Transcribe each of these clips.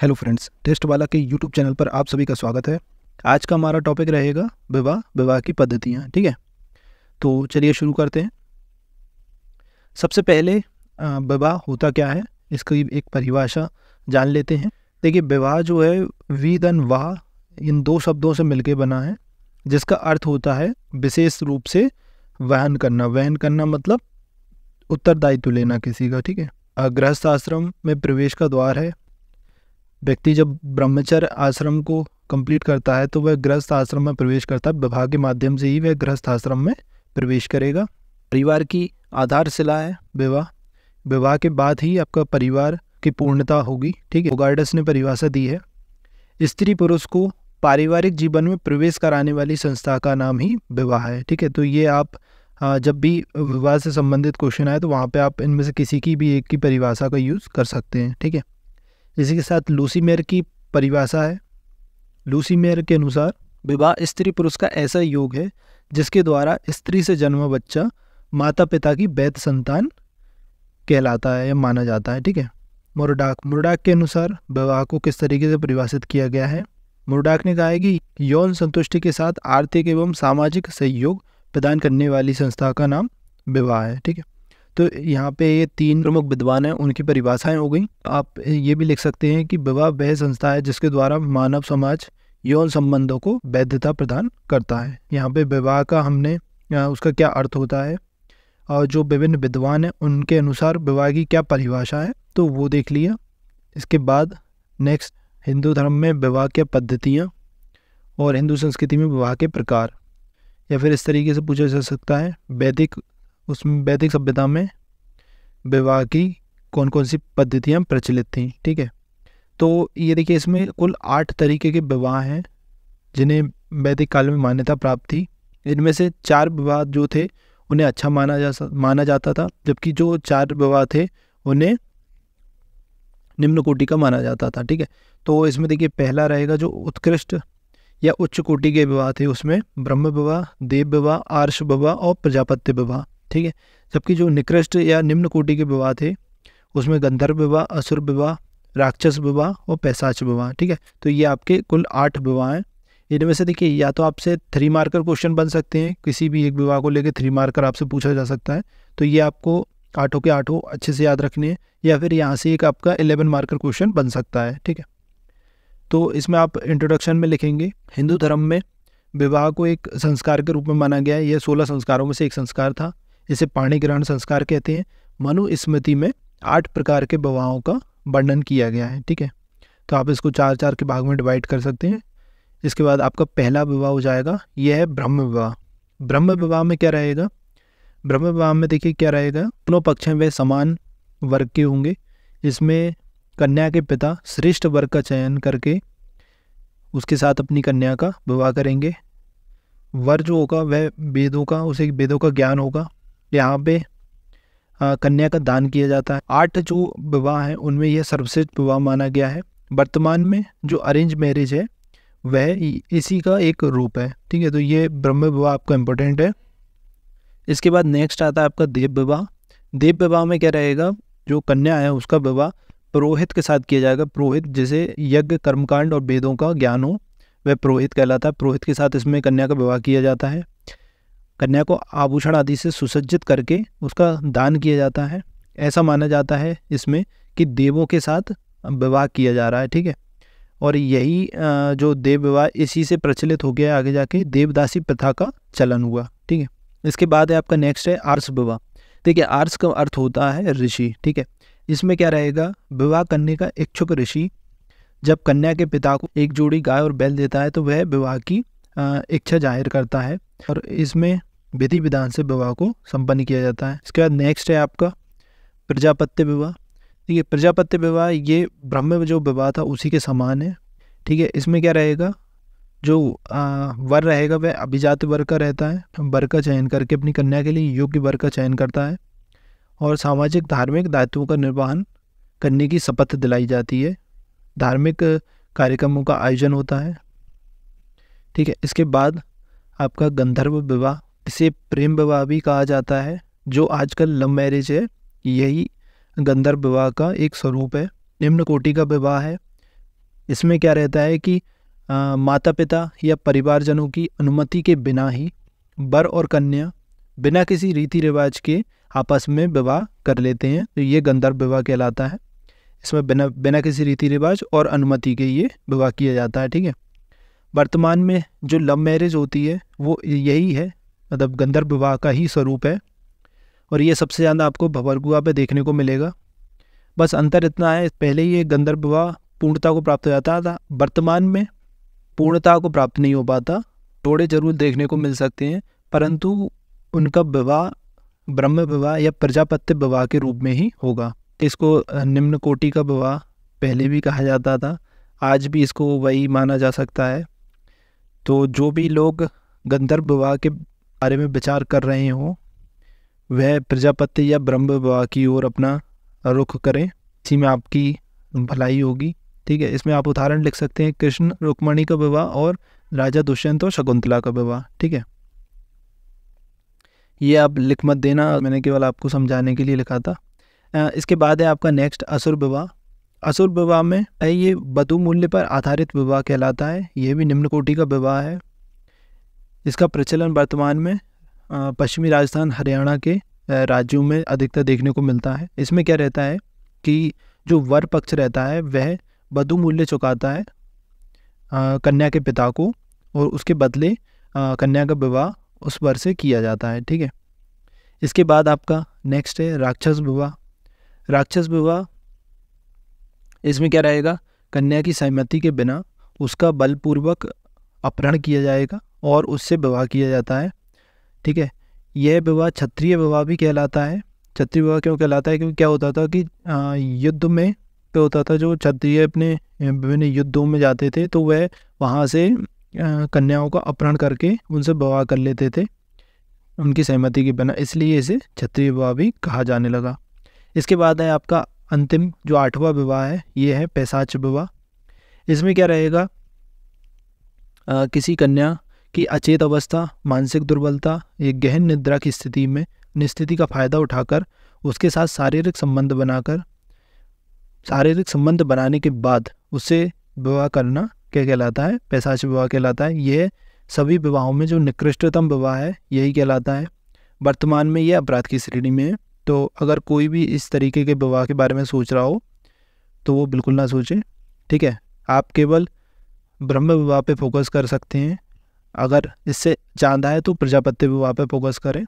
hello friends test वाला के YouTube channel पर आप सभी का स्वागत है आज का हमारा टॉपिक रहेगा विवाह विवाह की पद्धतियाँ ठीक है तो चलिए शुरू करते हैं सबसे पहले विवाह होता क्या है इसकी एक परिभाषा जान लेते हैं देखिए विवाह जो है वी दन वाह इन दो शब्दों से मिलकर बना है जिसका अर्थ होता है विशेष रूप से वहन करना वहन करना मतलब उत्तरदायित्व लेना किसी का ठीक है गृहस्थ आश्रम में प्रवेश का द्वार है व्यक्ति जब ब्रह्मचर्य आश्रम को कंप्लीट करता है तो वह गृहस्थ आश्रम में प्रवेश करता है विवाह के माध्यम से ही वह गृहस्थ आश्रम में प्रवेश करेगा परिवार की आधारशिला है विवाह विवाह के बाद ही आपका परिवार की पूर्णता होगी ठीक है ओगार्डस ने परिभाषा दी है स्त्री पुरुष को पारिवारिक जीवन में प्रवेश कराने वाली संस्था का नाम ही विवाह है ठीक है तो ये आप जब भी विवाह से संबंधित क्वेश्चन आए तो वहाँ पे आप इनमें से किसी की भी एक की परिभाषा का यूज़ कर सकते हैं ठीक है इसी के साथ लूसी मेयर की परिभाषा है लूसी मेयर के अनुसार विवाह स्त्री पुरुष का ऐसा योग है जिसके द्वारा स्त्री से जन्म बच्चा माता पिता की वैत संतान कहलाता है या माना जाता है ठीक है मुरडाक मुरडाक के अनुसार विवाह को किस तरीके से परिभाषित किया गया है मुरडाक ने कहा है कि यौन संतुष्टि के साथ आर्थिक एवं सामाजिक सहयोग प्रदान करने वाली संस्था का नाम विवाह है ठीक है तो यहाँ पे ये तीन प्रमुख विद्वान हैं उनकी परिभाषाएं हो गई आप ये भी लिख सकते हैं कि विवाह वह संस्था है जिसके द्वारा मानव समाज यौन संबंधों को वैधता प्रदान करता है यहाँ पे विवाह का हमने उसका क्या अर्थ होता है और जो विभिन्न विद्वान हैं उनके अनुसार विवाह की क्या परिभाषा है तो वो देख लिया इसके बाद नेक्स्ट हिंदू धर्म में विवाह के पद्धतियाँ और हिंदू संस्कृति में विवाह के प्रकार या फिर इस तरीके से पूछा जा सकता है वैदिक उसमें वैदिक सभ्यता में विवाह की कौन कौन सी पद्धतियाँ प्रचलित थीं ठीक है तो ये देखिए इसमें कुल आठ तरीके के विवाह हैं जिन्हें वैदिक काल में मान्यता प्राप्त थी इनमें से चार विवाह जो थे उन्हें अच्छा माना जा माना जाता था जबकि जो चार विवाह थे उन्हें निम्न कोटि का माना जाता था ठीक है तो इसमें देखिए पहला रहेगा जो उत्कृष्ट या उच्च कोटि के विवाह थे उसमें ब्रह्म विवाह देव विवाह आर्ष विवाह और प्रजापत्य विवाह ठीक है जबकि जो निकृष्ट या निम्न कोटि के विवाह थे उसमें गंधर्व विवाह असुर विवाह राक्षस विवाह और पैसाच विवाह ठीक है तो ये आपके कुल आठ विवाह हैं इनमें से देखिए या तो आपसे थ्री मार्कर क्वेश्चन बन सकते हैं किसी भी एक विवाह को लेकर थ्री मार्कर आपसे पूछा जा सकता है तो ये आपको आठों के आठों अच्छे से याद रखने हैं या फिर यहाँ से एक आपका एलेवन मार्कर क्वेश्चन बन सकता है ठीक है तो इसमें आप इंट्रोडक्शन में लिखेंगे हिंदू धर्म में विवाह को एक संस्कार के रूप में माना गया है यह सोलह संस्कारों में से एक संस्कार था जिसे पाणी ग्रहण संस्कार कहते हैं मनुस्मृति में आठ प्रकार के बवाओं का वर्णन किया गया है ठीक है तो आप इसको चार चार के भाग में डिवाइड कर सकते हैं इसके बाद आपका पहला विवाह हो जाएगा यह है ब्रह्म विवाह ब्रह्म विवाह में क्या रहेगा ब्रह्म विवाह में देखिए क्या रहेगा दोनों पक्ष वे समान वर्ग के होंगे इसमें कन्या के पिता श्रेष्ठ वर्ग का चयन करके उसके साथ अपनी कन्या का विवाह करेंगे वर जो होगा वह वेदों का उसे वेदों का ज्ञान होगा यहाँ पे कन्या का दान किया जाता है आठ जो विवाह हैं उनमें यह सर्वश्रेष्ठ विवाह माना गया है वर्तमान में जो अरेंज मैरिज है वह इसी का एक रूप है ठीक है तो ये ब्रह्म विवाह आपका इम्पोर्टेंट है इसके बाद नेक्स्ट आता है आपका देव विवाह देव विवाह में क्या रहेगा जो कन्या है उसका विवाह पुरोहित के साथ किया जाएगा पुरोहित जिसे यज्ञ कर्मकांड और वेदों का ज्ञान हो वह पुरोहित कहलाता है पुरोहित के साथ इसमें कन्या का विवाह किया जाता है कन्या को आभूषण आदि से सुसज्जित करके उसका दान किया जाता है ऐसा माना जाता है इसमें कि देवों के साथ विवाह किया जा रहा है ठीक है और यही जो देव विवाह इसी से प्रचलित हो गया आगे जाके देवदासी प्रथा का चलन हुआ ठीक है इसके बाद है आपका नेक्स्ट है आर्स विवाह देखिए आर्स का अर्थ होता है ऋषि ठीक है इसमें क्या रहेगा विवाह करने का इच्छुक ऋषि जब कन्या के पिता को एक जोड़ी गाय और बैल देता है तो वह विवाह की इच्छा जाहिर करता है और इसमें विधि विधान से विवाह को संपन्न किया जाता है इसके बाद नेक्स्ट है आपका प्रजापत्य विवाह ठीक है प्रजापत्य विवाह ये ब्रह्म जो विवाह था उसी के समान है ठीक है इसमें क्या रहेगा जो आ, वर रहेगा वह अभिजात वर्ग का रहता है वर का चयन करके अपनी कन्या के लिए योग्य वर का चयन करता है और सामाजिक धार्मिक दायित्वों का निर्वहन करने की शपथ दिलाई जाती है धार्मिक कार्यक्रमों का आयोजन होता है ठीक है इसके बाद आपका गंधर्व विवाह इसे प्रेम विवाह भी कहा जाता है जो आजकल लव मैरिज है यही गंधर्व विवाह का एक स्वरूप है निम्न कोटि का विवाह है इसमें क्या रहता है कि आ, माता पिता या परिवारजनों की अनुमति के बिना ही वर और कन्या बिना किसी रीति रिवाज के आपस में विवाह कर लेते हैं तो ये गंधर्व विवाह कहलाता है इसमें बिना बिना किसी रीति रिवाज और अनुमति के ये विवाह किया जाता है ठीक है वर्तमान में जो लव मैरिज होती है वो यही है मतलब गंधर्व विवाह का ही स्वरूप है और ये सबसे ज़्यादा आपको भवरगुआ पे देखने को मिलेगा बस अंतर इतना है पहले ये गंधर्व विवाह पूर्णता को प्राप्त हो जाता था वर्तमान में पूर्णता को प्राप्त नहीं हो पाता टोड़े जरूर देखने को मिल सकते हैं परंतु उनका विवाह ब्रह्म विवाह या प्रजापत्य विवाह के रूप में ही होगा इसको निम्न कोटि का विवाह पहले भी कहा जाता था आज भी इसको वही माना जा सकता है तो जो भी लोग गंधर्व विवाह के बारे में विचार कर रहे हों वह प्रजापति या ब्रह्म विवाह की ओर अपना रुख करें इसी में आपकी भलाई होगी ठीक है इसमें आप उदाहरण लिख सकते हैं कृष्ण रुक्मणी का विवाह और राजा दुष्यंत और शकुंतला का विवाह ठीक है ये आप लिख मत देना मैंने केवल आपको समझाने के लिए लिखा था इसके बाद है आपका नेक्स्ट असुर विवाह असुर विवाह में ये बधु मूल्य पर आधारित विवाह कहलाता है यह भी निम्न कोटि का विवाह है इसका प्रचलन वर्तमान में पश्चिमी राजस्थान हरियाणा के राज्यों में अधिकतर देखने को मिलता है इसमें क्या रहता है कि जो वर पक्ष रहता है वह वधु मूल्य चुकाता है कन्या के पिता को और उसके बदले कन्या का विवाह उस वर से किया जाता है ठीक है इसके बाद आपका नेक्स्ट है राक्षस विवाह राक्षस विवाह इसमें क्या रहेगा कन्या की सहमति के बिना उसका बलपूर्वक अपहरण किया जाएगा और उससे विवाह किया जाता है ठीक है यह विवाह क्षत्रिय विवाह भी कहलाता है क्षत्रिय विवाह क्यों कहलाता है क्योंकि क्या होता था कि युद्ध में क्या होता था जो क्षत्रिय अपने विभिन्न युद्धों में जाते थे तो वह वहाँ से कन्याओं का अपहरण करके उनसे विवाह कर लेते थे उनकी सहमति के बिना इसलिए इसे क्षत्रिय विवाह भी कहा जाने लगा इसके बाद है आपका अंतिम जो आठवां विवाह है ये है पैसाच विवाह इसमें क्या रहेगा किसी कन्या कि अचेत अवस्था मानसिक दुर्बलता एक गहन निद्रा की स्थिति में निस्थिति का फ़ायदा उठाकर उसके साथ शारीरिक संबंध बनाकर शारीरिक संबंध बनाने के बाद उसे विवाह करना क्या कहलाता है पैसाच विवाह कहलाता है यह सभी विवाहों में जो निकृष्टतम विवाह है यही कहलाता है वर्तमान में यह अपराध की श्रेणी में है तो अगर कोई भी इस तरीके के विवाह के बारे में सोच रहा हो तो वो बिल्कुल ना सोचे ठीक है आप केवल ब्रह्म विवाह पे फोकस कर सकते हैं अगर इससे ज़्यादा है तो प्रजापति विवाह पर फोकस करें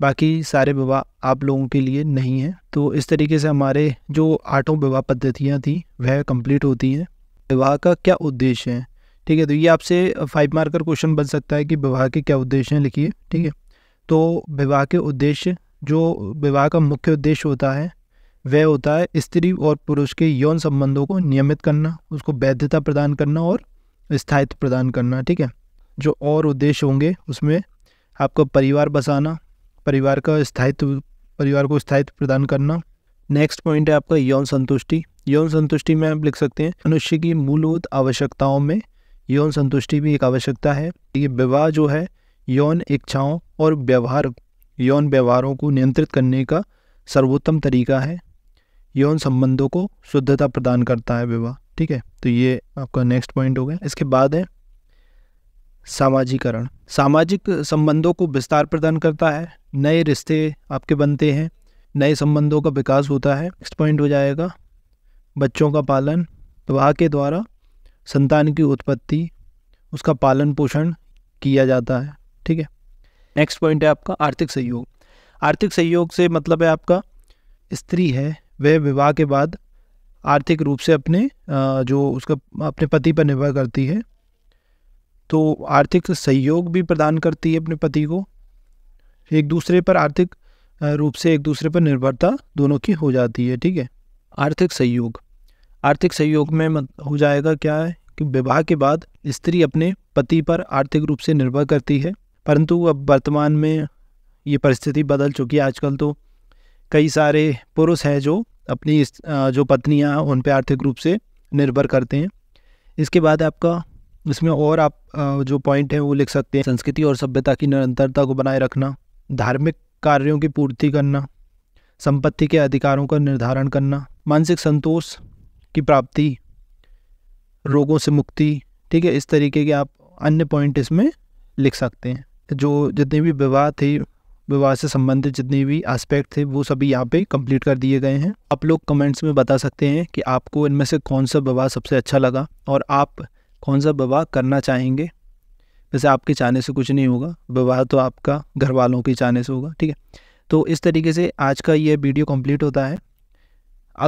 बाकी सारे विवाह आप लोगों के लिए नहीं हैं तो इस तरीके से हमारे जो आठों विवाह पद्धतियाँ थी वह कंप्लीट होती हैं विवाह का क्या उद्देश्य है ठीक है तो ये आपसे फाइव मार्कर क्वेश्चन बन सकता है कि विवाह के क्या उद्देश्य हैं लिखिए ठीक है तो विवाह के उद्देश्य जो विवाह का मुख्य उद्देश्य होता है वह होता है स्त्री और पुरुष के यौन संबंधों को नियमित करना उसको वैधता प्रदान करना और स्थायित्व प्रदान करना ठीक है जो और उद्देश्य होंगे उसमें आपका परिवार बसाना परिवार का स्थायित्व परिवार को स्थायित्व प्रदान करना नेक्स्ट पॉइंट है आपका यौन संतुष्टि यौन संतुष्टि में आप लिख सकते हैं मनुष्य की मूलभूत आवश्यकताओं में यौन संतुष्टि भी एक आवश्यकता है ये विवाह जो है यौन इच्छाओं और व्यवहार यौन व्यवहारों को नियंत्रित करने का सर्वोत्तम तरीका है यौन संबंधों को शुद्धता प्रदान करता है विवाह ठीक है तो ये आपका नेक्स्ट पॉइंट हो गया इसके बाद है सामाजिकरण सामाजिक संबंधों को विस्तार प्रदान करता है नए रिश्ते आपके बनते हैं नए संबंधों का विकास होता है नेक्स्ट पॉइंट हो जाएगा बच्चों का पालन विवाह के द्वारा संतान की उत्पत्ति उसका पालन पोषण किया जाता है ठीक है नेक्स्ट पॉइंट है आपका आर्थिक सहयोग आर्थिक सहयोग से मतलब है आपका स्त्री है वह विवाह के बाद आर्थिक रूप से अपने जो उसका अपने पति पर निर्भर करती है तो आर्थिक सहयोग भी प्रदान करती है अपने पति को एक दूसरे पर आर्थिक रूप से एक दूसरे पर निर्भरता दोनों की हो जाती है ठीक है आर्थिक सहयोग आर्थिक सहयोग में हो जाएगा क्या है कि विवाह के बाद स्त्री अपने पति पर आर्थिक रूप से निर्भर करती है परंतु अब वर्तमान में ये परिस्थिति बदल चुकी है आजकल तो कई सारे पुरुष हैं जो अपनी जो पत्नियां हैं उन पर आर्थिक रूप से निर्भर करते हैं इसके बाद आपका इसमें और आप जो पॉइंट है वो लिख सकते हैं संस्कृति और सभ्यता की निरंतरता को बनाए रखना धार्मिक कार्यों की पूर्ति करना संपत्ति के अधिकारों का निर्धारण करना मानसिक संतोष की प्राप्ति रोगों से मुक्ति ठीक है इस तरीके के आप अन्य पॉइंट इसमें लिख सकते हैं जो जितने भी विवाह थे विवाह से संबंधित जितने भी एस्पेक्ट थे वो सभी यहाँ पे कंप्लीट कर दिए गए हैं आप लोग कमेंट्स में बता सकते हैं कि आपको इनमें से कौन सा विवाह सबसे अच्छा लगा और आप कौन सा विवाह करना चाहेंगे वैसे आपके चाहने से कुछ नहीं होगा विवाह तो आपका घर वालों के चाहने से होगा ठीक है तो इस तरीके से आज का ये वीडियो कंप्लीट होता है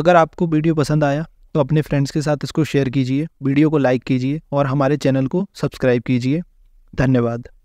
अगर आपको वीडियो पसंद आया तो अपने फ्रेंड्स के साथ इसको शेयर कीजिए वीडियो को लाइक कीजिए और हमारे चैनल को सब्सक्राइब कीजिए धन्यवाद